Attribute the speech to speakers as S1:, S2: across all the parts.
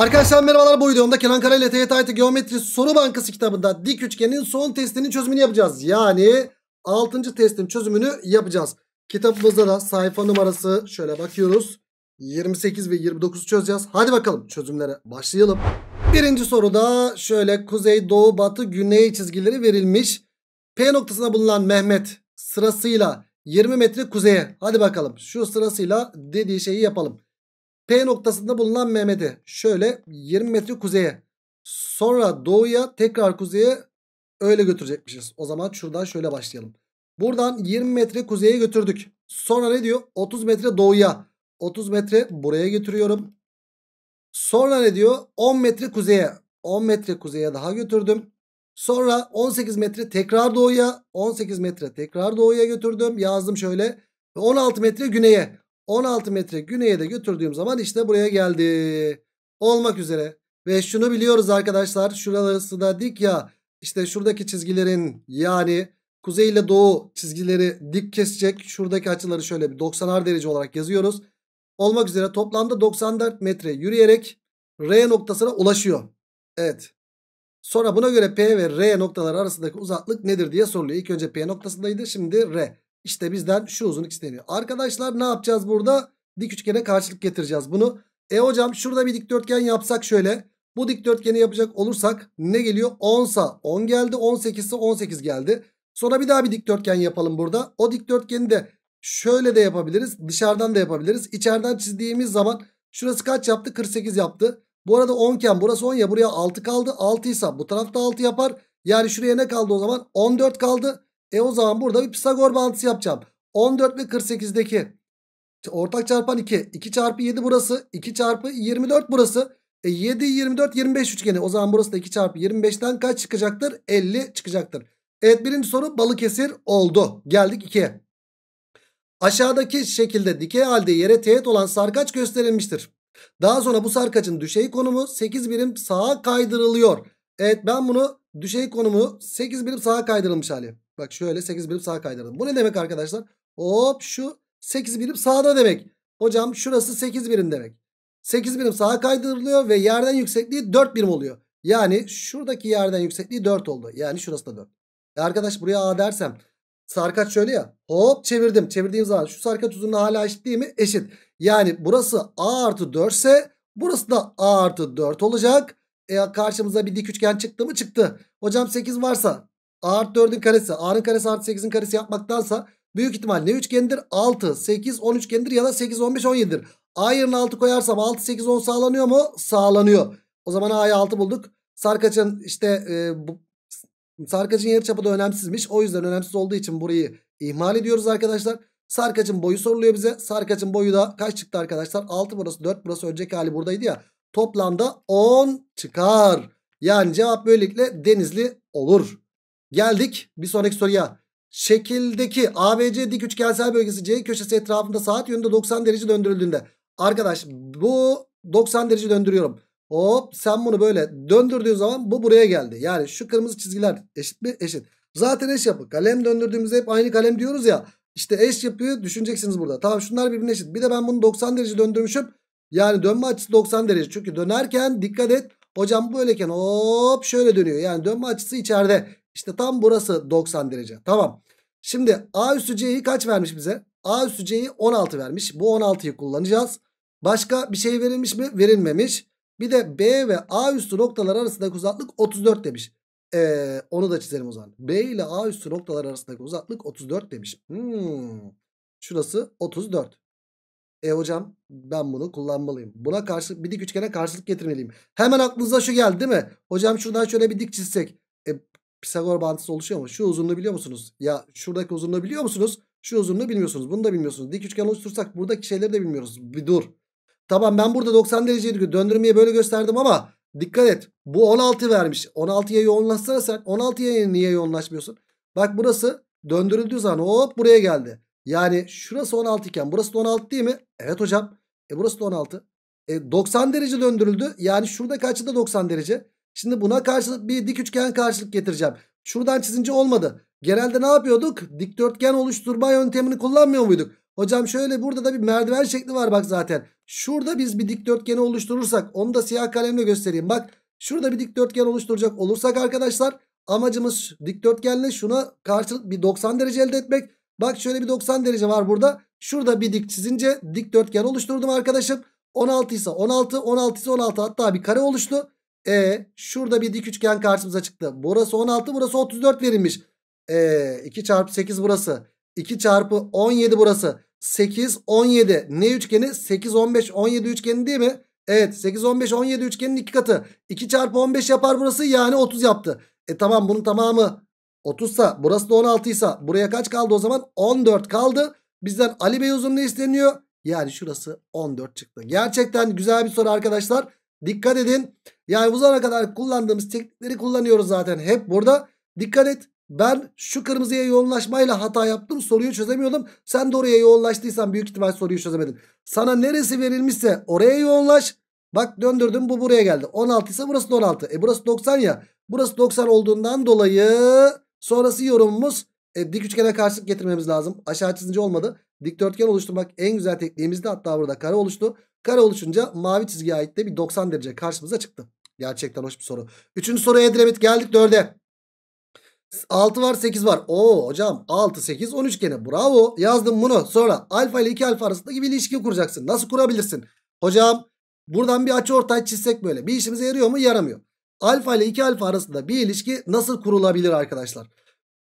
S1: Arkadaşlar merhabalar bu videomda Kenan Kara ile TYT Geometri Soru Bankası kitabında dik üçgenin son testinin çözümünü yapacağız. Yani 6. testin çözümünü yapacağız. Kitabımızda da sayfa numarası şöyle bakıyoruz. 28 ve 29'u çözeceğiz. Hadi bakalım çözümlere başlayalım. Birinci soruda şöyle kuzey, doğu, batı, güney çizgileri verilmiş. P noktasına bulunan Mehmet sırasıyla 20 metre kuzeye. Hadi bakalım şu sırasıyla dediği şeyi yapalım. P noktasında bulunan Mehmet'i şöyle 20 metre kuzeye sonra doğuya tekrar kuzeye öyle götürecekmişiz. O zaman şuradan şöyle başlayalım. Buradan 20 metre kuzeye götürdük. Sonra ne diyor? 30 metre doğuya. 30 metre buraya götürüyorum. Sonra ne diyor? 10 metre kuzeye. 10 metre kuzeye daha götürdüm. Sonra 18 metre tekrar doğuya. 18 metre tekrar doğuya götürdüm. Yazdım şöyle. 16 metre güneye. 16 metre güneye de götürdüğüm zaman işte buraya geldi. Olmak üzere. Ve şunu biliyoruz arkadaşlar. Şurası da dik ya. İşte şuradaki çizgilerin yani kuzey ile doğu çizgileri dik kesecek. Şuradaki açıları şöyle bir 90'ar derece olarak yazıyoruz. Olmak üzere toplamda 94 metre yürüyerek R noktasına ulaşıyor. Evet. Sonra buna göre P ve R noktaları arasındaki uzaklık nedir diye soruluyor. İlk önce P noktasındaydı şimdi R. İşte bizden şu uzunluk isteniyor. Arkadaşlar ne yapacağız burada? Dik üçgene karşılık getireceğiz bunu. E hocam şurada bir dikdörtgen yapsak şöyle. Bu dikdörtgeni yapacak olursak ne geliyor? 10 sa 10 geldi. 18 ise 18 geldi. Sonra bir daha bir dikdörtgen yapalım burada. O dikdörtgeni de şöyle de yapabiliriz. Dışarıdan da yapabiliriz. İçeriden çizdiğimiz zaman şurası kaç yaptı? 48 yaptı. Bu arada 10 iken burası 10 ya buraya 6 kaldı. 6 ise bu tarafta 6 yapar. Yani şuraya ne kaldı o zaman? 14 kaldı. E o zaman burada bir Pisagor bağıntısı yapacağım. 14 ve 48'deki ortak çarpan 2. 2 çarpı 7 burası. 2 çarpı 24 burası. E 7, 24, 25 üçgeni. O zaman burası da 2 çarpı 25'ten kaç çıkacaktır? 50 çıkacaktır. Evet birinci soru Balıkesir oldu. Geldik 2'ye. Aşağıdaki şekilde dikey halde yere teğet olan sarkaç gösterilmiştir. Daha sonra bu sarkacın düşey konumu 8 birim sağa kaydırılıyor. Evet ben bunu düşey konumu 8 birim sağa kaydırılmış hali. Bak şöyle 8 birim sağa kaydırdım. Bu ne demek arkadaşlar? Hop şu 8 birim sağda demek. Hocam şurası 8 birim demek. 8 birim sağa kaydırılıyor ve yerden yüksekliği 4 birim oluyor. Yani şuradaki yerden yüksekliği 4 oldu. Yani şurası da 4. E arkadaş buraya A dersem sarkaç şöyle ya. Hop çevirdim. Çevirdiğim zaman şu sarkaç uzunluğu hala eşit değil mi? Eşit. Yani burası A artı 4 ise burası da A artı 4 olacak. E karşımıza bir dik üçgen çıktı mı? Çıktı. Hocam 8 varsa A artı 4'ün karesi A'nın karesi artı 8'in karesi yapmaktansa büyük ihtimal ne üçgendir? 6, 8, 10 üçgendir ya da 8, 15, 17'dir. A yerine 6 koyarsam 6, 8, 10 sağlanıyor mu? Sağlanıyor. O zaman A'ya 6 bulduk. Sarkaç'ın işte e, bu, Sarkaç'ın yarıçapı da önemsizmiş. O yüzden önemsiz olduğu için burayı ihmal ediyoruz arkadaşlar. Sarkaç'ın boyu soruluyor bize. Sarkaç'ın boyu da kaç çıktı arkadaşlar? 6 burası 4 burası önceki hali buradaydı ya. Toplamda 10 çıkar. Yani cevap böylelikle denizli olur. Geldik bir sonraki soruya. Şekildeki ABC dik üçgensel bölgesi C köşesi etrafında saat yönünde 90 derece döndürüldüğünde. Arkadaş bu 90 derece döndürüyorum. Hop sen bunu böyle döndürdüğün zaman bu buraya geldi. Yani şu kırmızı çizgiler eşit mi? Eşit. Zaten eş yapı. Kalem döndürdüğümüzde hep aynı kalem diyoruz ya. İşte eş yapıyı düşüneceksiniz burada. Tamam şunlar birbirine eşit. Bir de ben bunu 90 derece döndürmüşüm. Yani dönme açısı 90 derece. Çünkü dönerken dikkat et. Hocam böyleyken hop şöyle dönüyor. Yani dönme açısı içeride. İşte tam burası 90 derece. Tamam. Şimdi A üstü C'yi kaç vermiş bize? A üstü C'yi 16 vermiş. Bu 16'yı kullanacağız. Başka bir şey verilmiş mi? Verilmemiş. Bir de B ve A üstü noktalar arasındaki uzaklık 34 demiş. Ee, onu da çizelim o zaman. B ile A üstü noktalar arasındaki uzaklık 34 demiş. Hmm. Şurası 34. E hocam ben bunu kullanmalıyım. Buna karşı bir dik üçgene karşılık getirmeliyim. Hemen aklınıza şu geldi değil mi? Hocam şuradan şöyle bir dik çizsek. Pisagor bağıntısı oluşuyor mu? Şu uzunluğu biliyor musunuz? Ya şuradaki uzunluğu biliyor musunuz? Şu uzunluğu bilmiyorsunuz. Bunu da bilmiyorsunuz. Dik üçgen oluştursak buradaki şeyleri de bilmiyoruz. Bir dur. Tamam ben burada 90 dereceyi döndürmeye böyle gösterdim ama dikkat et. Bu 16 vermiş. 16'ya yoğunlaşsana sen. 16'ya niye yoğunlaşmıyorsun? Bak burası döndürüldüğü zaman hop buraya geldi. Yani şurası 16 iken burası da 16 değil mi? Evet hocam. E burası da 16. E 90 derece döndürüldü. Yani şurada açı da 90 derece. Şimdi buna karşılık bir dik üçgen karşılık getireceğim. Şuradan çizince olmadı. Genelde ne yapıyorduk? Dikdörtgen oluşturma yöntemini kullanmıyor muyduk? Hocam şöyle burada da bir merdiven şekli var bak zaten. Şurada biz bir dikdörtgeni oluşturursak onu da siyah kalemle göstereyim. Bak şurada bir dikdörtgen oluşturacak olursak arkadaşlar amacımız dikdörtgenle şuna karşılık bir 90 derece elde etmek. Bak şöyle bir 90 derece var burada. Şurada bir dik çizince dikdörtgen oluşturdum arkadaşım. 16 ise 16, 16 ise 16 hatta bir kare oluştu. E şurada bir dik üçgen karşımıza çıktı. Burası 16 burası 34 verilmiş. E 2 çarpı 8 burası. 2 çarpı 17 burası. 8 17 ne üçgeni? 8 15 17 üçgeni değil mi? Evet 8 15 17 üçgenin iki katı. 2 çarpı 15 yapar burası yani 30 yaptı. E tamam bunun tamamı 30 sa burası da 16 ise buraya kaç kaldı o zaman? 14 kaldı. Bizden Ali Bey uzun isteniyor? Yani şurası 14 çıktı. Gerçekten güzel bir soru arkadaşlar. Dikkat edin. Yani bu zamana kadar kullandığımız teknikleri kullanıyoruz zaten. Hep burada. Dikkat et. Ben şu kırmızıya yoğunlaşmayla hata yaptım. Soruyu çözemiyordum. Sen de oraya yoğunlaştıysan büyük ihtimal soruyu çözemedin. Sana neresi verilmişse oraya yoğunlaş. Bak döndürdüm bu buraya geldi. 16 ise burası 16. E burası 90 ya. Burası 90 olduğundan dolayı sonrası yorumumuz e, dik üçgene karşılık getirmemiz lazım. Aşağı çizince olmadı. Dikdörtgen oluşturmak en güzel tekniğimizdi. Hatta burada kare oluştu. Kare oluşunca mavi çizgiye ait de bir 90 derece karşımıza çıktı. Gerçekten hoş bir soru. Üçüncü soruya Edremit geldik dörde. 6 var 8 var. Oo hocam 6 8 13 gene. Bravo yazdım bunu. Sonra alfa ile 2 alfa arasındaki bir ilişki kuracaksın. Nasıl kurabilirsin? Hocam buradan bir açı ortay çizsek böyle. Bir işimize yarıyor mu? Yaramıyor. Alfa ile 2 alfa arasında bir ilişki nasıl kurulabilir arkadaşlar?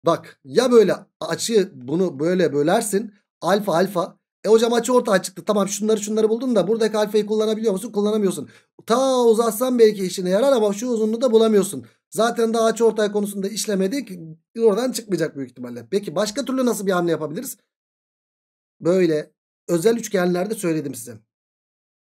S1: Bak ya böyle açı bunu böyle bölersin. Alfa alfa. E hocam açı orta çıktı. Tamam şunları şunları buldun da buradaki alfayı kullanabiliyor musun? Kullanamıyorsun. Ta uzatsan belki işine yarar ama şu uzunluğu da bulamıyorsun. Zaten daha açı ortay konusunda işlemedik. Oradan çıkmayacak büyük ihtimalle. Peki başka türlü nasıl bir hamle yapabiliriz? Böyle özel üçgenlerde söyledim size.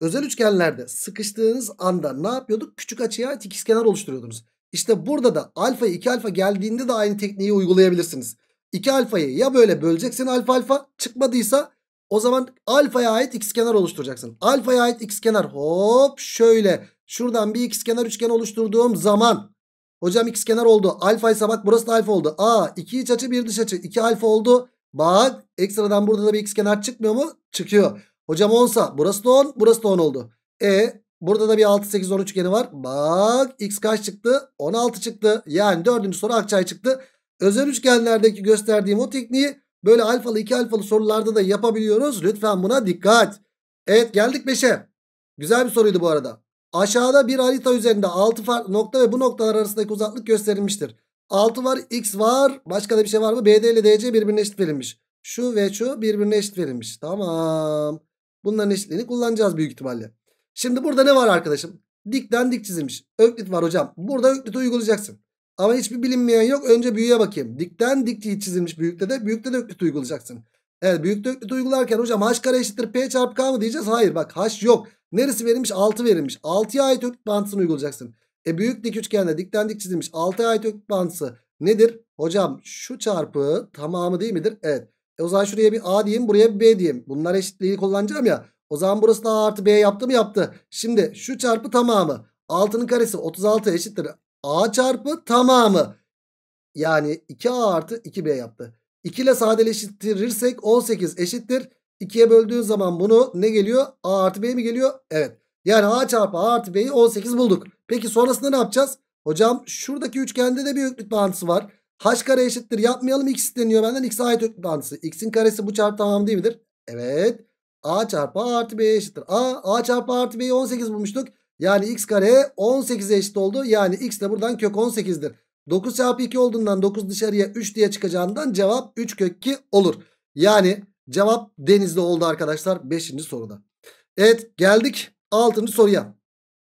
S1: Özel üçgenlerde sıkıştığınız anda ne yapıyorduk? Küçük açıya kenar oluşturuyordunuz. İşte burada da alfa 2 alfa geldiğinde de aynı tekniği uygulayabilirsiniz. 2 alfayı ya böyle böleceksin alfa alfa çıkmadıysa o zaman alfaya ait x kenar oluşturacaksın. Alfaya ait x kenar hop şöyle şuradan bir x kenar üçgen oluşturduğum zaman hocam x kenar oldu. Alfa ise bak burası da alfa oldu. Aa 2 iç açı 1 dış açı 2 alfa oldu. Bak ekstradan burada da bir x kenar çıkmıyor mu? Çıkıyor. Hocam 10 burası da 10 burası da 10 oldu. E burada da bir 6 8 10 üçgeni var. Bak x kaç çıktı? 16 çıktı. Yani dördüncü soru akçay çıktı. Özel üçgenlerdeki gösterdiğim o tekniği böyle alfalı iki alfalı sorularda da yapabiliyoruz. Lütfen buna dikkat. Evet geldik 5'e. Güzel bir soruydu bu arada. Aşağıda bir harita üzerinde 6 nokta ve bu noktalar arasındaki uzaklık gösterilmiştir. 6 var x var. Başka da bir şey var mı? BD ile DC birbirine eşit verilmiş. Şu ve şu birbirine eşit verilmiş. Tamam. Bunların eşitliğini kullanacağız büyük ihtimalle. Şimdi burada ne var arkadaşım? Dikten dik çizilmiş. Öklit var hocam. Burada ökliti uygulayacaksın. Ama hiçbir bilinmeyen yok. Önce büyüye bakayım. Dikten dik çizilmiş büyükte de. Büyükte de öklüt uygulayacaksın. Evet büyükte öklüt uygularken hocam h kare eşittir p çarpı k mı diyeceğiz? Hayır bak h yok. Neresi verilmiş? 6 verilmiş. 6'ya ait öklüt mantısını uygulayacaksın. E büyük dik üçgende dikten dik çizilmiş 6'ya ait öklüt mantısı nedir? Hocam şu çarpı tamamı değil midir? Evet. E o zaman şuraya bir a diyeyim buraya bir b diyeyim. Bunlar eşitliği kullanacağım ya. O zaman burası da a artı b yaptı mı yaptı. Şimdi şu çarpı tamamı. 6'nın karesi 36 eşittir. A çarpı tamamı. Yani 2A artı 2B yaptı. 2 ile sadeleştirirsek 18 eşittir. 2'ye böldüğün zaman bunu ne geliyor? A artı B mi geliyor? Evet. Yani A çarpı A artı B'yi 18 bulduk. Peki sonrasında ne yapacağız? Hocam şuradaki üçgende de bir öklüt bağıntısı var. H kare eşittir yapmayalım x isteniyor benden x'e ait öklüt bağıntısı. x'in karesi bu çarpı tamam değil midir? Evet. A çarpı A artı B eşittir. A, A çarpı A artı B'yi 18 bulmuştuk. Yani x kare 18'e eşit oldu. Yani x de buradan kök 18'dir. 9 çarpı 2 olduğundan 9 dışarıya 3 diye çıkacağından cevap 3 kök 2 olur. Yani cevap denizli oldu arkadaşlar 5. soruda. Evet geldik 6. soruya.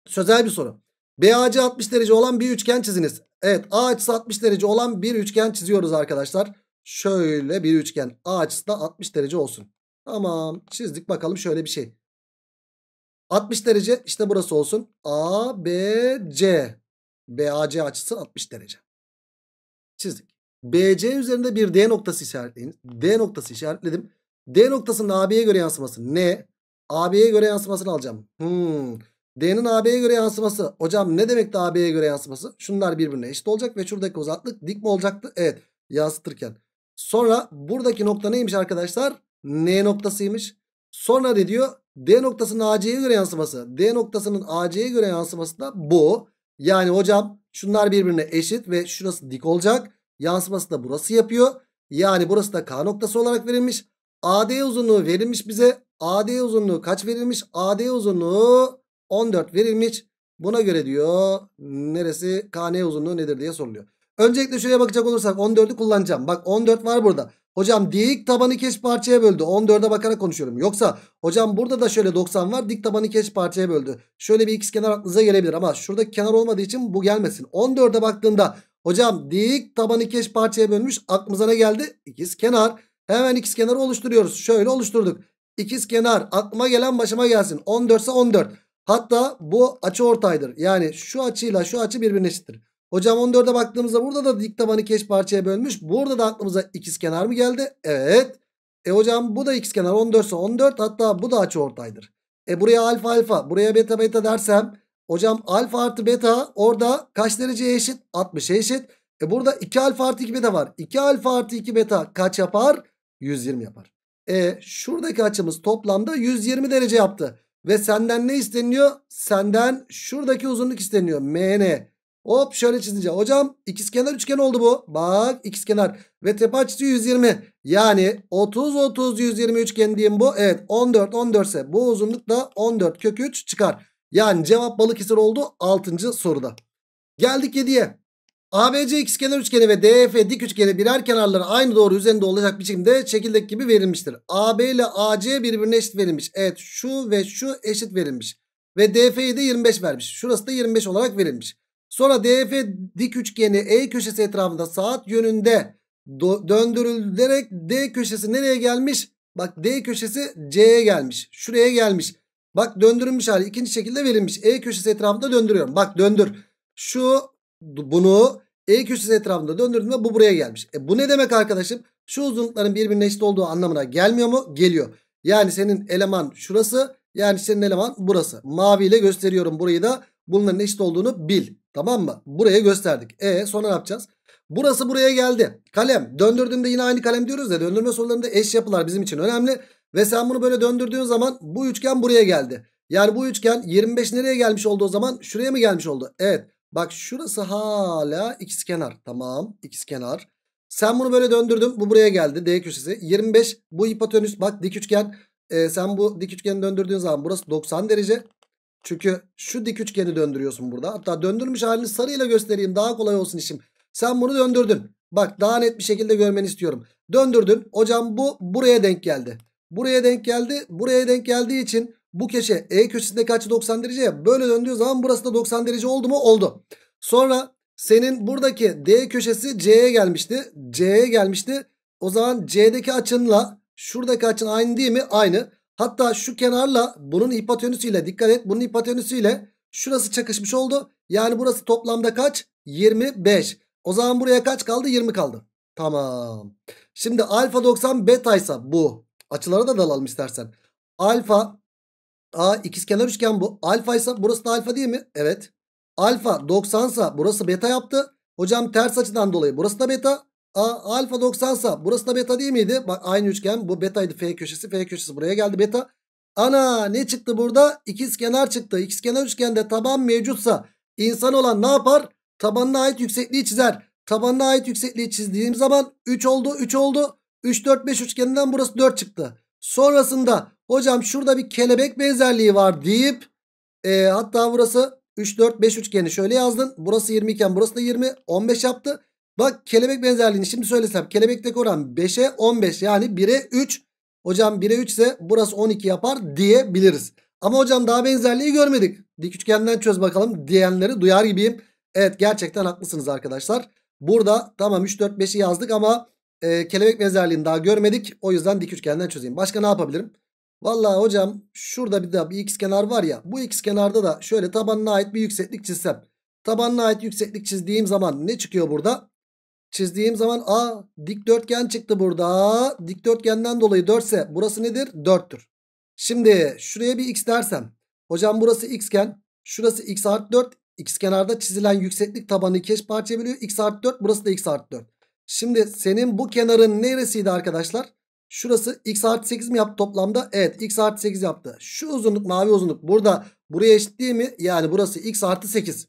S1: Sözel bir soru. BAC 60 derece olan bir üçgen çiziniz. Evet A açısı 60 derece olan bir üçgen çiziyoruz arkadaşlar. Şöyle bir üçgen A açısı da 60 derece olsun. Tamam çizdik bakalım şöyle bir şey. 60 derece işte burası olsun. A, B, C. B, A, C açısı 60 derece. Çizdik. BC üzerinde bir D noktası işaretleyiniz. D noktası işaretledim. D noktasının AB'ye göre yansıması ne? AB'ye göre yansımasını alacağım. Hmm. D'nin AB'ye göre yansıması. Hocam ne demekti AB'ye göre yansıması? Şunlar birbirine eşit olacak ve şuradaki uzaklık dik mi olacaktı? Evet yansıtırken. Sonra buradaki nokta neymiş arkadaşlar? N noktasıymış. Sonra ne diyor? D noktasının AC'ye göre yansıması. D noktasının AC'ye göre yansıması da bu. Yani hocam şunlar birbirine eşit ve şurası dik olacak. Yansıması da burası yapıyor. Yani burası da K noktası olarak verilmiş. AD uzunluğu verilmiş bize. AD uzunluğu kaç verilmiş? AD uzunluğu 14 verilmiş. Buna göre diyor neresi KN uzunluğu nedir diye soruluyor. Öncelikle şuraya bakacak olursak 14'ü kullanacağım. Bak 14 var burada. Hocam dik tabanı keş parçaya böldü. 14'e bakarak konuşuyorum. Yoksa hocam burada da şöyle 90 var. Dik tabanı keş parçaya böldü. Şöyle bir x kenar aklınıza gelebilir ama şurada kenar olmadığı için bu gelmesin. 14'e baktığında hocam dik tabanı keş parçaya bölmüş. Aklımıza ne geldi? İkiz kenar. Hemen ikiz kenarı oluşturuyoruz. Şöyle oluşturduk. İkiz kenar aklıma gelen başıma gelsin. 14 ise 14. Hatta bu açı ortaydır. Yani şu açıyla şu açı birbirine eşittir. Hocam 14'e baktığımızda burada da dik tabanı keş parçaya bölmüş. Burada da aklımıza ikiz kenar mı geldi? Evet. E hocam bu da ikiz kenar 14 ise 14 hatta bu da açı ortaydır. E buraya alfa alfa buraya beta beta dersem hocam alfa artı beta orada kaç dereceye eşit? 60'a eşit. E burada 2 alfa artı 2 beta var. 2 alfa artı 2 beta kaç yapar? 120 yapar. E şuradaki açımız toplamda 120 derece yaptı. Ve senden ne isteniyor? Senden şuradaki uzunluk isteniyor. MN. Hop şöyle çizince. Hocam ikizkenar üçgen oldu bu. Bak ikizkenar. Ve tepe açısı 120. Yani 30 30 120 üçgen diyeyim bu. Evet 14 14 ise bu uzunluk da 14 kök 3 çıkar. Yani cevap Balıkesir oldu 6. soruda. Geldik 7'ye. ABC ikizkenar üçgeni ve DF dik üçgeni birer kenarları aynı doğru üzerinde olacak biçimde şekildeki gibi verilmiştir. AB ile AC birbirine eşit verilmiş. Evet şu ve şu eşit verilmiş. Ve DF'yi de 25 vermiş. Şurası da 25 olarak verilmiş. Sonra DF dik üçgeni E köşesi etrafında saat yönünde döndürülerek D köşesi nereye gelmiş? Bak D köşesi C'ye gelmiş. Şuraya gelmiş. Bak döndürülmüş hali ikinci şekilde verilmiş. E köşesi etrafında döndürüyorum. Bak döndür. Şu bunu E köşesi etrafında döndürdüm ve bu buraya gelmiş. E bu ne demek arkadaşım? Şu uzunlukların birbirine eşit olduğu anlamına gelmiyor mu? Geliyor. Yani senin eleman şurası. Yani senin eleman burası. Maviyle gösteriyorum burayı da. Bunların eşit olduğunu bil. Tamam mı? Buraya gösterdik. E sonra ne yapacağız? Burası buraya geldi. Kalem. Döndürdüğümde yine aynı kalem diyoruz ya. Döndürme sorularında eş yapılar bizim için önemli. Ve sen bunu böyle döndürdüğün zaman bu üçgen buraya geldi. Yani bu üçgen 25 nereye gelmiş oldu o zaman? Şuraya mı gelmiş oldu? Evet. Bak şurası hala ikizkenar. Tamam ikizkenar. Sen bunu böyle döndürdün. Bu buraya geldi. D köşesi. 25 bu hipotenüs. Bak dik üçgen. E, sen bu dik üçgeni döndürdüğün zaman burası 90 derece. Çünkü şu dik üçgeni döndürüyorsun burada. Hatta döndürmüş halini sarıyla göstereyim daha kolay olsun işim. Sen bunu döndürdün. Bak daha net bir şekilde görmeni istiyorum. Döndürdün. Hocam bu buraya denk geldi. Buraya denk geldi. Buraya denk geldiği için bu köşe E köşesinde kaçı 90 derece ya. Böyle döndüğü zaman burası da 90 derece oldu mu? Oldu. Sonra senin buradaki D köşesi C'ye gelmişti. C'ye gelmişti. O zaman C'deki açınla şuradaki açın aynı değil mi? Aynı. Hatta şu kenarla bunun hipotenüsüyle dikkat et bunun hipotenüsüyle şurası çakışmış oldu. Yani burası toplamda kaç? 25. O zaman buraya kaç kaldı? 20 kaldı. Tamam. Şimdi alfa 90 betaysa bu. Açılara da dalalım istersen. Alfa A ikizkenar üçgen bu. Alfa ise burası da alfa değil mi? Evet. Alfa 90 ise burası beta yaptı. Hocam ters açıdan dolayı burası da beta. A alfa 90 sa burası da beta değil miydi? Bak aynı üçgen bu betaydı F köşesi F köşesi buraya geldi beta. Ana ne çıktı burada? İkiz kenar çıktı. İkiz kenar üçgende taban mevcutsa insan olan ne yapar? Tabanına ait yüksekliği çizer. Tabanına ait yüksekliği çizdiğim zaman 3 oldu 3 oldu. 3 4 5 üçgeninden burası 4 çıktı. Sonrasında hocam şurada bir kelebek benzerliği var deyip e, hatta burası 3 4 5 üçgeni şöyle yazdın. Burası 20 iken burası da 20 15 yaptı. Bak kelebek benzerliğini şimdi söylesem kelebekteki oran 5'e 15 yani 1'e 3. Hocam 1'e 3 ise burası 12 yapar diyebiliriz. Ama hocam daha benzerliği görmedik. Dik üçgenden çöz bakalım diyenleri duyar gibiyim. Evet gerçekten haklısınız arkadaşlar. Burada tamam 3 4 5'i yazdık ama e, kelebek benzerliğini daha görmedik. O yüzden dik üçgenden çözeyim. Başka ne yapabilirim? Valla hocam şurada bir de bir x kenar var ya. Bu x kenarda da şöyle tabanına ait bir yükseklik çizsem. Tabanına ait yükseklik çizdiğim zaman ne çıkıyor burada? Çizdiğim zaman a dikdörtgen çıktı burada. Dikdörtgenden dolayı 4 ise burası nedir? 4'tür. Şimdi şuraya bir x dersem. Hocam burası xken şurası x artı 4. X kenarda çizilen yükseklik tabanı iki eş parçaya bölüyor. X artı 4 burası da x artı 4. Şimdi senin bu kenarın neresiydi arkadaşlar? Şurası x artı 8 mi yaptı toplamda? Evet x artı 8 yaptı. Şu uzunluk mavi uzunluk burada buraya eşit değil mi? Yani burası x artı 8.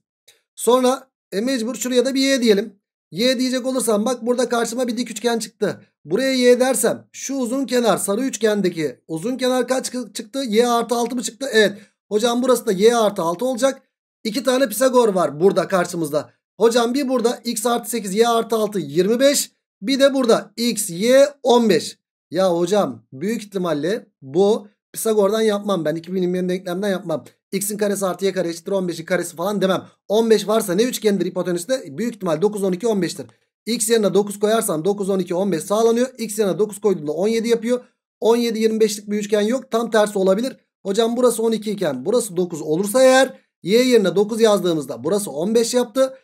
S1: Sonra e mecbur şuraya da bir y diyelim. Y diyecek olursam bak burada karşıma bir dik üçgen çıktı. Buraya y dersem şu uzun kenar sarı üçgendeki uzun kenar kaç çıktı? Y artı 6 mı çıktı? Evet. Hocam burası da y artı 6 olacak. İki tane Pisagor var burada karşımızda. Hocam bir burada x artı 8 y artı 6 25. Bir de burada x y 15. Ya hocam büyük ihtimalle bu Pisagor'dan yapmam ben. 2020'nin denklemden yapmam x'in karesi artı y kare eşittir 15'in karesi falan demem. 15 varsa ne üçgendir hipotenüsde? Büyük ihtimal 9 12 15'tir. X yerine 9 koyarsam 9 12 15 sağlanıyor. X yerine 9 koyduğunda 17 yapıyor. 17 25'lik bir üçgen yok. Tam tersi olabilir. Hocam burası 12 iken burası 9 olursa eğer y yerine 9 yazdığımızda burası 15 yaptı.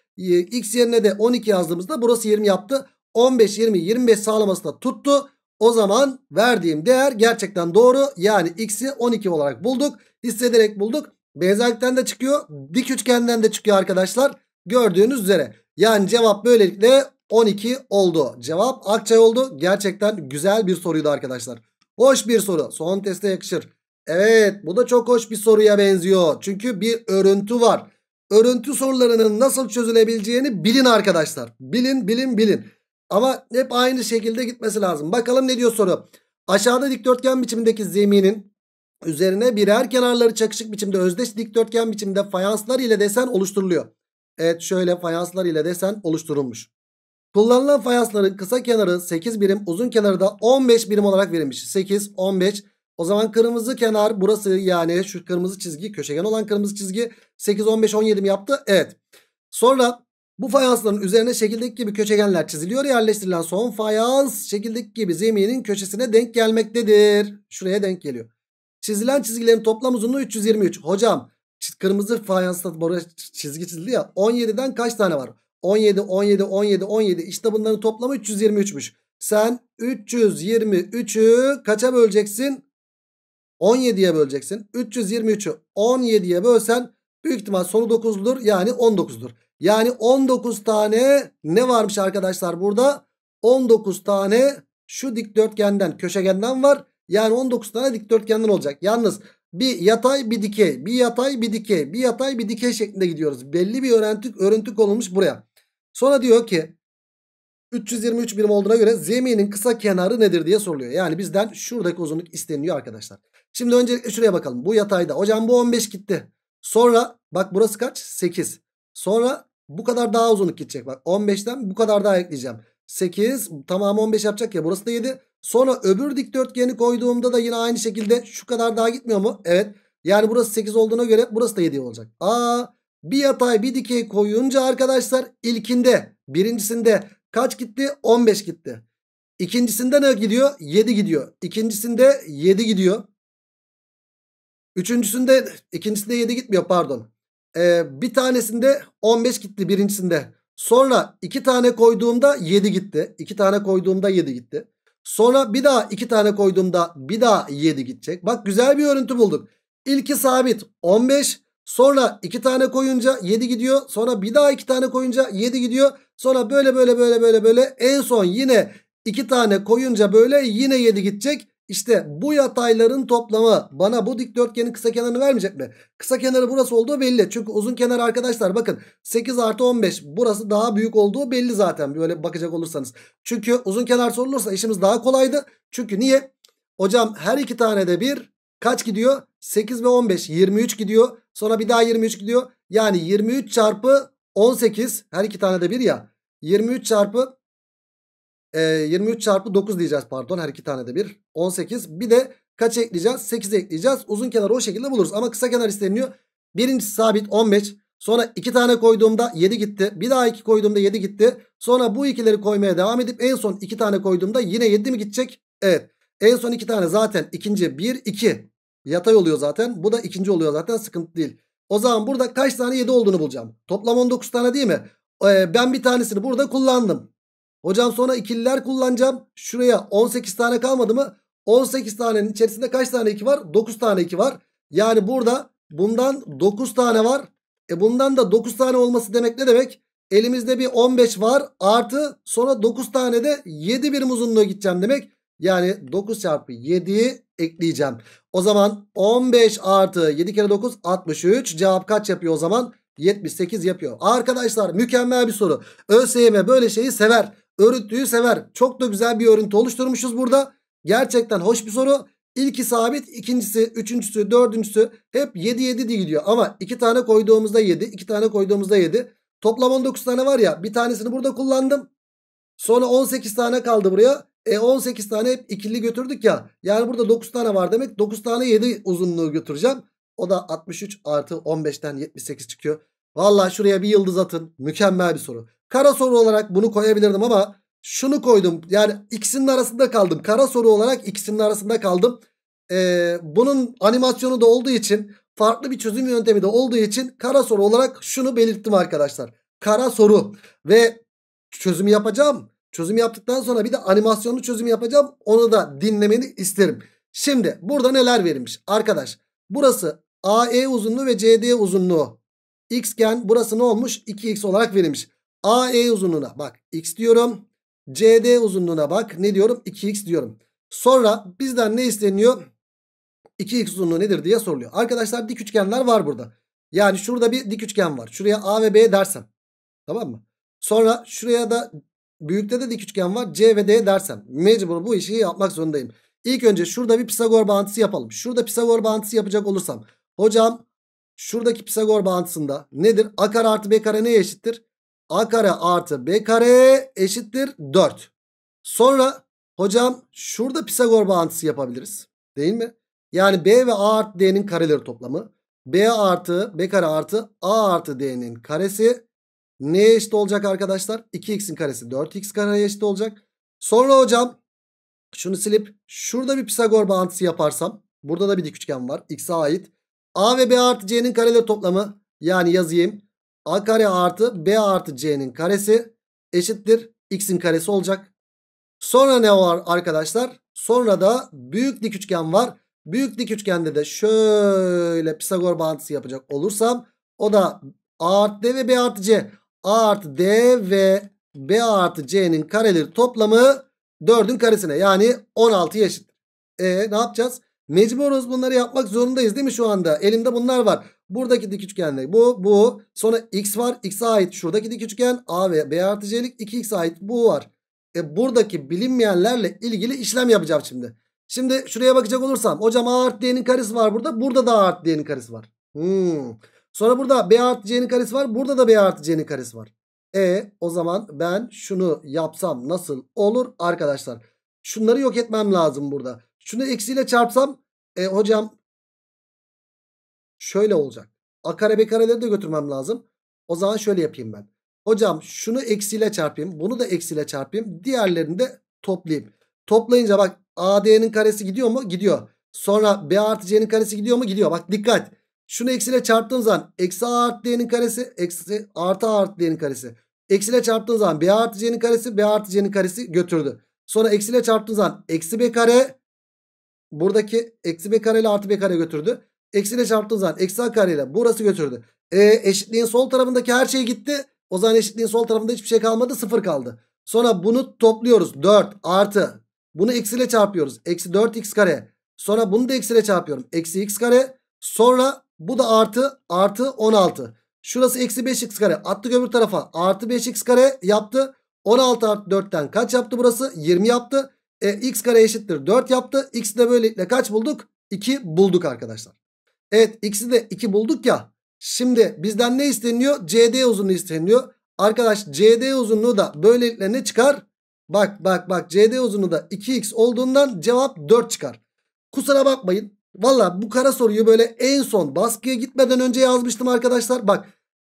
S1: X yerine de 12 yazdığımızda burası 20 yaptı. 15 20 25 sağlaması da tuttu. O zaman verdiğim değer gerçekten doğru. Yani x'i 12 olarak bulduk hissederek bulduk. Benzerlikten de çıkıyor. Dik üçgenden de çıkıyor arkadaşlar. Gördüğünüz üzere. Yani cevap böylelikle 12 oldu. Cevap Akçay oldu. Gerçekten güzel bir soruydu arkadaşlar. Hoş bir soru. Son teste yakışır. Evet bu da çok hoş bir soruya benziyor. Çünkü bir örüntü var. Örüntü sorularının nasıl çözülebileceğini bilin arkadaşlar. Bilin bilin bilin. Ama hep aynı şekilde gitmesi lazım. Bakalım ne diyor soru. Aşağıda dikdörtgen biçimindeki zeminin Üzerine birer kenarları çakışık biçimde özdeş dikdörtgen biçimde fayanslar ile desen oluşturuluyor. Evet şöyle fayanslar ile desen oluşturulmuş. Kullanılan fayansların kısa kenarı 8 birim uzun kenarı da 15 birim olarak verilmiş. 8, 15. O zaman kırmızı kenar burası yani şu kırmızı çizgi köşegen olan kırmızı çizgi 8, 15, 17 mi yaptı? Evet. Sonra bu fayansların üzerine şekildeki gibi köşegenler çiziliyor. Yerleştirilen son fayans şekildeki gibi zeminin köşesine denk gelmektedir. Şuraya denk geliyor. Çizilen çizgilerin toplam uzunluğu 323. Hocam kırmızı fayansla boru çizgi çizildi ya. 17'den kaç tane var? 17, 17, 17, 17. İşte bunların toplamı 323'müş. Sen 323'ü kaça böleceksin? 17'ye böleceksin. 323'ü 17'ye bölsen büyük ihtimal sonu 9'dur. Yani 19'dur. Yani 19 tane ne varmış arkadaşlar burada? 19 tane şu dikdörtgenden köşegenden var. Yani 19 tane dikdörtgenden olacak. Yalnız bir yatay bir dikey bir yatay bir dikey bir yatay bir dikey şeklinde gidiyoruz. Belli bir örüntü, örüntü konulmuş buraya. Sonra diyor ki 323 birim olduğuna göre zeminin kısa kenarı nedir diye soruluyor. Yani bizden şuradaki uzunluk isteniyor arkadaşlar. Şimdi öncelikle şuraya bakalım. Bu yatayda. Hocam bu 15 gitti. Sonra bak burası kaç? 8. Sonra bu kadar daha uzunluk gidecek. Bak 15'ten bu kadar daha ekleyeceğim. 8 tamamı 15 yapacak ya. Burası da 7. Sonra öbür dikdörtgeni koyduğumda da yine aynı şekilde şu kadar daha gitmiyor mu? Evet. Yani burası 8 olduğuna göre burası da 7 olacak. Aa bir yatay bir dikey koyunca arkadaşlar ilkinde birincisinde kaç gitti? 15 gitti. İkincisinde ne gidiyor? 7 gidiyor. İkincisinde 7 gidiyor. Üçüncüsünde ikincisinde 7 gitmiyor pardon. Ee, bir tanesinde 15 gitti birincisinde. Sonra 2 tane koyduğumda 7 gitti. 2 tane koyduğumda 7 gitti. Sonra bir daha 2 tane koyduğumda bir daha 7 gidecek. Bak güzel bir örüntü bulduk. İlki sabit 15. Sonra 2 tane koyunca 7 gidiyor. Sonra bir daha 2 tane koyunca 7 gidiyor. Sonra böyle böyle böyle böyle böyle en son yine 2 tane koyunca böyle yine 7 gidecek. İşte bu yatayların toplamı bana bu dikdörtgenin kısa kenarını vermeyecek mi? Kısa kenarı burası olduğu belli. Çünkü uzun kenar arkadaşlar bakın 8 artı 15 burası daha büyük olduğu belli zaten böyle bakacak olursanız. Çünkü uzun kenar sorulursa işimiz daha kolaydı. Çünkü niye? Hocam her iki tane de bir kaç gidiyor? 8 ve 15 23 gidiyor. Sonra bir daha 23 gidiyor. Yani 23 çarpı 18 her iki tane de bir ya. 23 çarpı e, ee, 23 çarpı 9 diyeceğiz pardon her iki tane de bir. 18 bir de kaç ekleyeceğiz? 8 ekleyeceğiz. Uzun kenarı o şekilde buluruz ama kısa kenar isteniyor. Birincisi sabit 15. Sonra iki tane koyduğumda 7 gitti. Bir daha iki koyduğumda 7 gitti. Sonra bu ikileri koymaya devam edip en son iki tane koyduğumda yine 7 mi gidecek? Evet. En son iki tane zaten ikinci 1, 2. Yatay oluyor zaten. Bu da ikinci oluyor zaten sıkıntı değil. O zaman burada kaç tane 7 olduğunu bulacağım. Toplam 19 tane değil mi? Ee, ben bir tanesini burada kullandım. Hocam sonra ikililer kullanacağım. Şuraya 18 tane kalmadı mı? 18 tanenin içerisinde kaç tane 2 var? 9 tane 2 var. Yani burada bundan 9 tane var. E bundan da 9 tane olması demek ne demek? Elimizde bir 15 var artı sonra 9 tane de 7 birim uzunluğa gideceğim demek. Yani 9 çarpı 7'yi ekleyeceğim. O zaman 15 artı 7 kere 9 63 cevap kaç yapıyor o zaman? 78 yapıyor. Arkadaşlar mükemmel bir soru. ÖSYM böyle şeyi sever. Örüntüyü sever. Çok da güzel bir örüntü oluşturmuşuz burada. Gerçekten hoş bir soru. İlki sabit, ikincisi, üçüncüsü, dördüncüsü hep 7 7 diye gidiyor. Ama iki tane koyduğumuzda 7, iki tane koyduğumuzda 7. Toplam 19 tane var ya bir tanesini burada kullandım. Sonra 18 tane kaldı buraya. E 18 tane hep ikili götürdük ya. Yani burada 9 tane var demek. 9 tane 7 uzunluğu götüreceğim. O da 63 artı 15'ten 78 çıkıyor. Valla şuraya bir yıldız atın. Mükemmel bir soru. Kara soru olarak bunu koyabilirdim ama şunu koydum. Yani ikisinin arasında kaldım. Kara soru olarak ikisinin arasında kaldım. Ee, bunun animasyonu da olduğu için farklı bir çözüm yöntemi de olduğu için kara soru olarak şunu belirttim arkadaşlar. Kara soru ve çözümü yapacağım. Çözüm yaptıktan sonra bir de animasyonlu çözüm yapacağım. Onu da dinlemeni isterim. Şimdi burada neler verilmiş? Arkadaş burası AE uzunluğu ve CD uzunluğu. X Xgen burası ne olmuş? 2x olarak verilmiş. AE uzunluğuna bak x diyorum. CD uzunluğuna bak ne diyorum? 2x diyorum. Sonra bizden ne isteniyor? 2x uzunluğu nedir diye soruluyor. Arkadaşlar dik üçgenler var burada. Yani şurada bir dik üçgen var. Şuraya A ve B dersem. Tamam mı? Sonra şuraya da büyükte de dik üçgen var. C ve D dersem. Mecbur bu işi yapmak zorundayım. İlk önce şurada bir Pisagor bağıntısı yapalım. Şurada Pisagor bağıntısı yapacak olursam. Hocam Şuradaki Pisagor bağıntısında nedir? A kare artı B kare neye eşittir? A kare artı B kare eşittir 4. Sonra hocam şurada Pisagor bağıntısı yapabiliriz. Değil mi? Yani B ve A artı D'nin kareleri toplamı. B artı B kare artı A artı D'nin karesi neye eşit olacak arkadaşlar? 2x'in karesi 4x kareye eşit olacak. Sonra hocam şunu silip şurada bir Pisagor bağıntısı yaparsam. Burada da bir dik üçgen var. X'e ait. A ve B artı C'nin kareleri toplamı yani yazayım. A kare artı B artı C'nin karesi eşittir. X'in karesi olacak. Sonra ne var arkadaşlar? Sonra da büyük dik üçgen var. Büyük dik üçgende de şöyle Pisagor bağıntısı yapacak olursam o da A artı D ve B artı C. A artı D ve B artı C'nin kareleri toplamı 4'ün karesine yani 16'ya eşit. E ne yapacağız? Mecburuz bunları yapmak zorundayız değil mi şu anda? Elimde bunlar var. Buradaki dik üçgenle bu, bu. Sonra x var. x'e ait şuradaki dik üçgen. a ve b artı c'lik 2x'e ait bu var. E buradaki bilinmeyenlerle ilgili işlem yapacağım şimdi. Şimdi şuraya bakacak olursam. Hocam a artı d'nin karesi var burada. Burada da a artı d'nin karesi var. Hmm. Sonra burada b artı c'nin karesi var. Burada da b artı c'nin karesi var. E o zaman ben şunu yapsam nasıl olur arkadaşlar? Şunları yok etmem lazım burada. Şunu eksiyle çarpsam e, hocam şöyle olacak. A kare B kareleri de götürmem lazım. O zaman şöyle yapayım ben. Hocam şunu eksiyle çarpayım. Bunu da eksiyle çarpayım. Diğerlerini de toplayayım. Toplayınca bak AD'nin karesi gidiyor mu? Gidiyor. Sonra B artı C'nin karesi gidiyor mu? Gidiyor. Bak dikkat. Şunu eksiyle çarptığın zaman eksi A artı D'nin karesi eksi artı A artı D'nin karesi. Eksiyle çarptığın zaman B artı C'nin karesi B artı C'nin karesi götürdü. Sonra eksiyle çarptığın zaman eksi B kare buradaki eksi b kare ile artı b kare götürdü. Eksiyle çarptığım zaman eksi a kare ile burası götürdü. E, eşitliğin sol tarafındaki her şey gitti. O zaman eşitliğin sol tarafında hiçbir şey kalmadı. Sıfır kaldı. Sonra bunu topluyoruz. 4 artı. Bunu eksiyle çarpıyoruz. Eksi 4x kare. Sonra bunu da eksiyle çarpıyorum. Eksi x kare. Sonra bu da artı. Artı 16. Şurası eksi 5x kare. attı öbür tarafa. Artı 5x kare yaptı. 16 artı 4'ten kaç yaptı burası? 20 yaptı. E, x kare eşittir 4 yaptı. X'i de böylelikle kaç bulduk? 2 bulduk arkadaşlar. Evet x'i de 2 bulduk ya. Şimdi bizden ne isteniyor? CD uzunluğu isteniyor. Arkadaş CD uzunluğu da böylelikle ne çıkar? Bak bak bak CD uzunluğu da 2x olduğundan cevap 4 çıkar. Kusura bakmayın. Valla bu kara soruyu böyle en son baskıya gitmeden önce yazmıştım arkadaşlar. Bak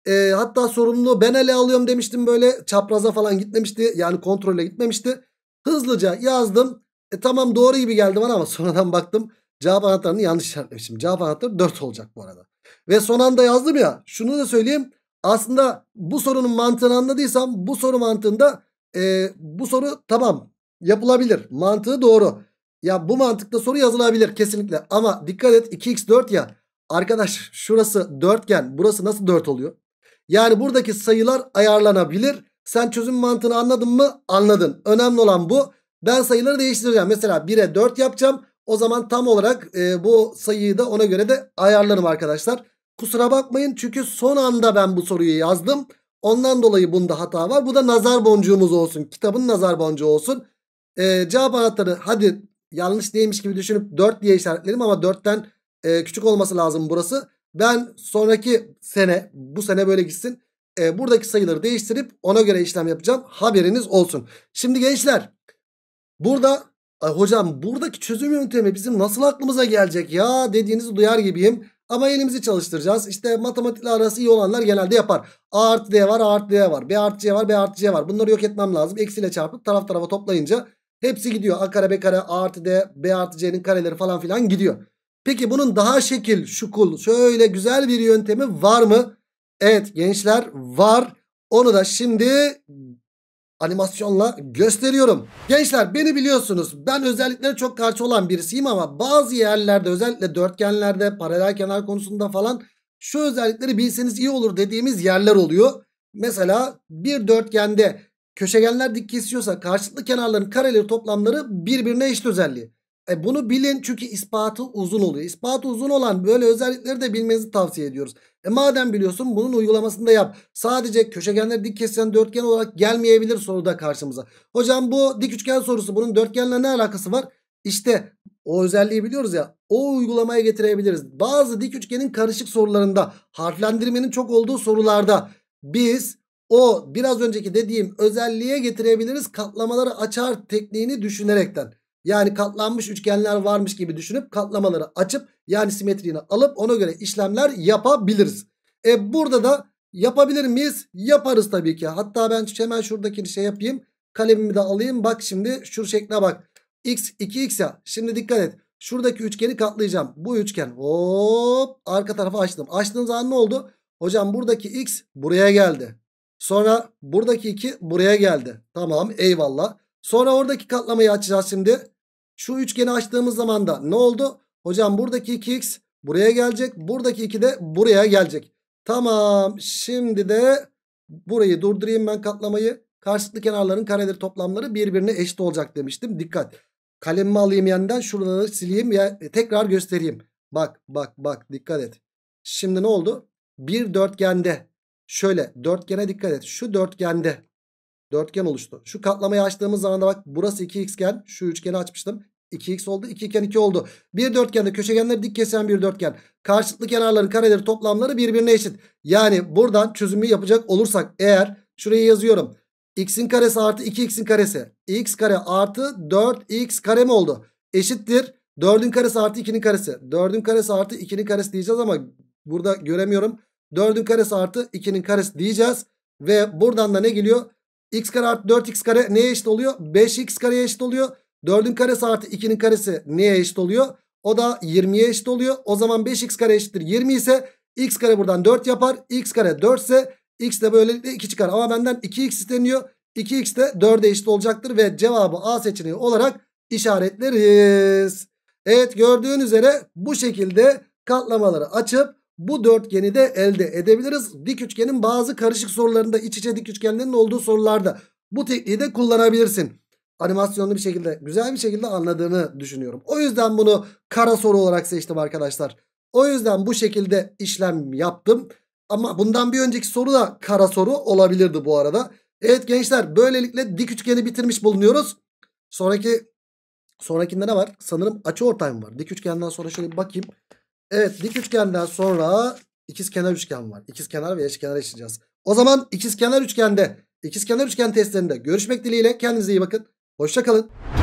S1: e, hatta sorumluluğu ben ele alıyorum demiştim böyle çapraza falan gitmemişti. Yani kontrole gitmemişti. Hızlıca yazdım. E, tamam doğru gibi geldi bana ama sonradan baktım. Cevap anahtarını yanlış işaretlemişim. Cevap anahtarı 4 olacak bu arada. Ve son anda yazdım ya. Şunu da söyleyeyim. Aslında bu sorunun mantığını anladıysam bu soru mantığında e, bu soru tamam yapılabilir. Mantığı doğru. Ya bu mantıkta soru yazılabilir kesinlikle. Ama dikkat et 2x4 ya. Arkadaş şurası dörtgen burası nasıl 4 oluyor? Yani buradaki sayılar ayarlanabilir. Sen çözüm mantığını anladın mı? Anladın. Önemli olan bu. Ben sayıları değiştireceğim. Mesela 1'e 4 yapacağım. O zaman tam olarak e, bu sayıyı da ona göre de ayarlarım arkadaşlar. Kusura bakmayın çünkü son anda ben bu soruyu yazdım. Ondan dolayı bunda hata var. Bu da nazar boncuğumuz olsun. Kitabın nazar boncuğu olsun. E, cevap anahtarı hadi yanlış değilmiş gibi düşünüp 4 diye işaretledim ama 4'ten e, küçük olması lazım burası. Ben sonraki sene bu sene böyle gitsin e, buradaki sayıları değiştirip ona göre işlem yapacağım. Haberiniz olsun. Şimdi gençler burada ay hocam buradaki çözüm yöntemi bizim nasıl aklımıza gelecek ya dediğinizi duyar gibiyim. Ama elimizi çalıştıracağız. İşte matematikle arası iyi olanlar genelde yapar. A artı D var, A artı D var. B artı C var, B artı C var. Bunları yok etmem lazım. Eksiyle çarpıp taraf tarafa toplayınca hepsi gidiyor. A kare, B kare, A artı D, B artı C'nin kareleri falan filan gidiyor. Peki bunun daha şekil, şukul, şöyle güzel bir yöntemi var mı? Evet gençler var. Onu da şimdi animasyonla gösteriyorum. Gençler beni biliyorsunuz. Ben özelliklere çok karşı olan birisiyim ama bazı yerlerde özellikle dörtgenlerde paralel kenar konusunda falan şu özellikleri bilseniz iyi olur dediğimiz yerler oluyor. Mesela bir dörtgende köşegenler dik kesiyorsa karşılıklı kenarların kareleri toplamları birbirine eşit özelliği. E bunu bilin çünkü ispatı uzun oluyor. İspatı uzun olan böyle özellikleri de bilmenizi tavsiye ediyoruz. E madem biliyorsun bunun uygulamasını da yap. Sadece köşegenler dik kesen dörtgen olarak gelmeyebilir soruda karşımıza. Hocam bu dik üçgen sorusu bunun dörtgenle ne alakası var? İşte o özelliği biliyoruz ya o uygulamaya getirebiliriz. Bazı dik üçgenin karışık sorularında harflendirmenin çok olduğu sorularda biz o biraz önceki dediğim özelliğe getirebiliriz katlamaları açar tekniğini düşünerekten. Yani katlanmış üçgenler varmış gibi düşünüp katlamaları açıp yani simetriğini alıp ona göre işlemler yapabiliriz. E burada da yapabilir miyiz? Yaparız tabii ki. Hatta ben hemen şuradakini şey yapayım. Kalemimi de alayım. Bak şimdi şu şekle bak. X 2x ya. Şimdi dikkat et. Şuradaki üçgeni katlayacağım. Bu üçgen. Hop arka tarafa açtım. Açtığınız zaman ne oldu? Hocam buradaki x buraya geldi. Sonra buradaki 2 buraya geldi. Tamam eyvallah. Sonra oradaki katlamayı açacağız şimdi. Şu üçgeni açtığımız zaman da ne oldu? Hocam buradaki 2x buraya gelecek. Buradaki 2 de buraya gelecek. Tamam. Şimdi de burayı durdurayım ben katlamayı. Karşılıklı kenarların kareleri toplamları birbirine eşit olacak demiştim. Dikkat. Kalemimi alayım yeniden. Şuraları sileyim. Ya, tekrar göstereyim. Bak bak bak dikkat et. Şimdi ne oldu? Bir dörtgende şöyle dörtgene dikkat et. Şu dörtgende Dörtgen oluştu. Şu katlamayı açtığımız zaman da bak burası 2xgen. Şu üçgeni açmıştım. 2x oldu. 2 iken 2 oldu. Bir dörtgende köşegenleri dik kesen bir dörtgen. Karşılıklı kenarların kareleri toplamları birbirine eşit. Yani buradan çözümü yapacak olursak eğer şurayı yazıyorum. x'in karesi artı 2x'in karesi. x kare artı 4x kare mi oldu? Eşittir. 4'ün karesi artı 2'nin karesi. 4'ün karesi artı 2'nin karesi diyeceğiz ama burada göremiyorum. 4'ün karesi artı 2'nin karesi diyeceğiz. Ve buradan da ne geliyor? x kare artı 4x kare neye eşit oluyor? 5x kareye eşit oluyor. 4'ün karesi artı 2'nin karesi neye eşit oluyor? O da 20'ye eşit oluyor. O zaman 5x kare eşittir 20 ise x kare buradan 4 yapar. x kare 4 ise x de böylelikle 2 çıkar. Ama benden 2x isteniyor. 2x de 4'e eşit olacaktır ve cevabı A seçeneği olarak işaretleriz. Evet gördüğün üzere bu şekilde katlamaları açıp bu dörtgeni de elde edebiliriz. Dik üçgenin bazı karışık sorularında iç içe dik üçgenlerin olduğu sorularda bu tekniği de kullanabilirsin. Animasyonlu bir şekilde güzel bir şekilde anladığını düşünüyorum. O yüzden bunu kara soru olarak seçtim arkadaşlar. O yüzden bu şekilde işlem yaptım. Ama bundan bir önceki soru da kara soru olabilirdi bu arada. Evet gençler böylelikle dik üçgeni bitirmiş bulunuyoruz. Sonraki sonrakinde ne var? Sanırım açı ortay mı var? Dik üçgenden sonra şöyle bir bakayım. Evet dik üçgenden sonra ikiz kenar üçgen var. İkiz kenar ve eşkenar eşleyeceğiz. O zaman ikiz kenar üçgende, ikiz kenar üçgen testlerinde görüşmek dileğiyle kendinize iyi bakın. Hoşça kalın.